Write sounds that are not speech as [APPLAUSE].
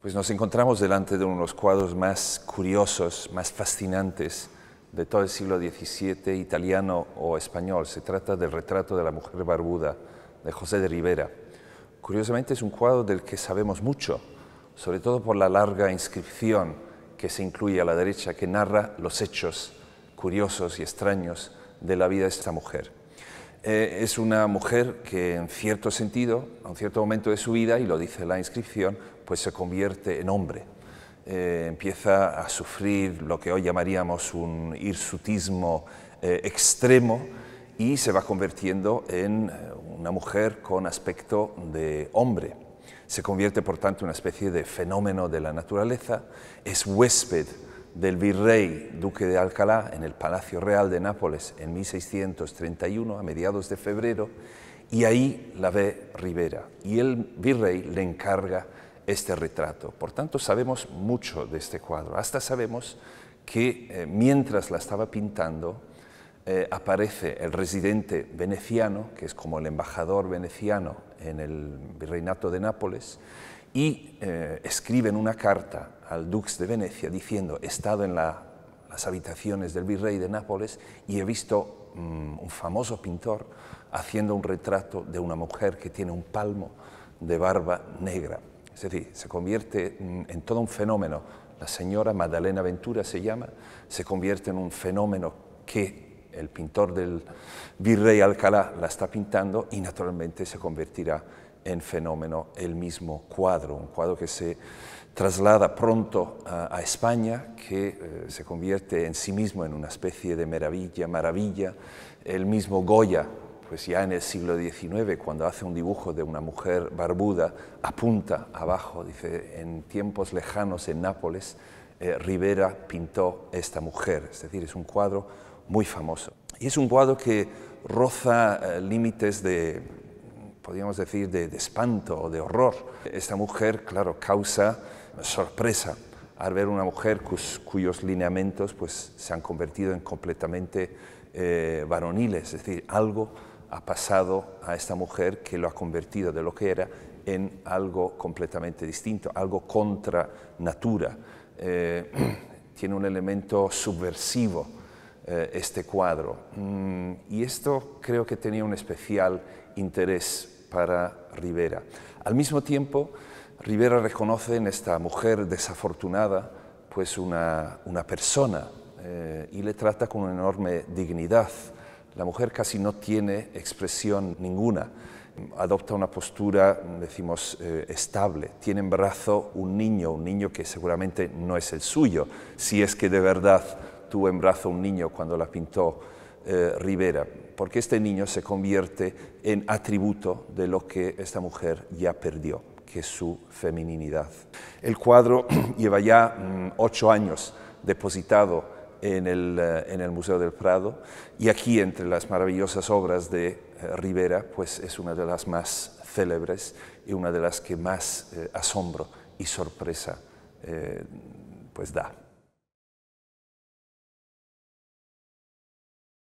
Pues nos encontramos delante de uno de los cuadros más curiosos, más fascinantes de todo el siglo XVII, italiano o español. Se trata del retrato de la mujer barbuda de José de Rivera. Curiosamente es un cuadro del que sabemos mucho, sobre todo por la larga inscripción que se incluye a la derecha que narra los hechos curiosos y extraños de la vida de esta mujer. Eh, es una mujer que en cierto sentido, a un cierto momento de su vida, y lo dice la inscripción, pues se convierte en hombre. Eh, empieza a sufrir lo que hoy llamaríamos un hirsutismo eh, extremo y se va convirtiendo en una mujer con aspecto de hombre. Se convierte, por tanto, en una especie de fenómeno de la naturaleza, es huésped del virrey duque de Alcalá en el Palacio Real de Nápoles en 1631, a mediados de febrero, y ahí la ve Rivera. Y el virrey le encarga este retrato. Por tanto, sabemos mucho de este cuadro. Hasta sabemos que eh, mientras la estaba pintando, eh, aparece el residente veneciano, que es como el embajador veneciano en el virreinato de Nápoles, y escribe eh, escriben una carta al Dux de Venecia diciendo, he estado en las habitaciones del virrey de Nápoles y he visto mm, un famoso pintor haciendo un retrato de una mujer que tiene un palmo de barba negra. Es decir, se convierte mm, en todo un fenómeno. La señora Madalena Ventura se llama, se convierte en un fenómeno que el pintor del virrey Alcalá la está pintando y naturalmente se convertirá en fenómeno el mismo cuadro, un cuadro que se traslada pronto a, España, que eh, se convierte en sí mismo en una especie de maravilla, maravilla, el mismo Goya pues ya en el siglo XIX, cuando hace un dibujo de una mujer barbuda, apunta abajo, dice, en tiempos lejanos en Nápoles, eh, Rivera pintó esta mujer. Es decir, es un cuadro muy famoso. Y es un cuadro que roza eh, límites de, podríamos decir, de, espanto o de horror. Esta mujer, claro, causa sorpresa al ver una mujer cuyos lineamientos pues, se han convertido en completamente eh, varoniles, es decir, algo ha pasado a esta mujer que lo ha convertido de lo que era en algo completamente distinto, algo contra natura. Eh, [CLEARS THROAT] tiene un elemento subversivo eh, este cuadro. Mm, y esto creo que tenía un especial interés para Rivera. Al mismo tiempo, Rivera reconoce en esta mujer desafortunada pues una, persona eh, y le trata con una enorme dignidad. La mujer casi no tiene expresión ninguna, adopta una postura, decimos, eh, estable, tiene en brazo un niño, un niño que seguramente no es el suyo, si es que de verdad tuvo en brazo un niño cuando la pintó eh, Rivera, porque este niño se convierte en atributo de lo que esta mujer ya perdió, que es su femininidad. El cuadro [CLEARS THROAT] lleva ya mm, ocho años depositado eh, en el, Museo del Prado y aquí entre las maravillosas obras de eh, Rivera pues es una de las más célebres y una de las que más asombro y sorpresa pues da.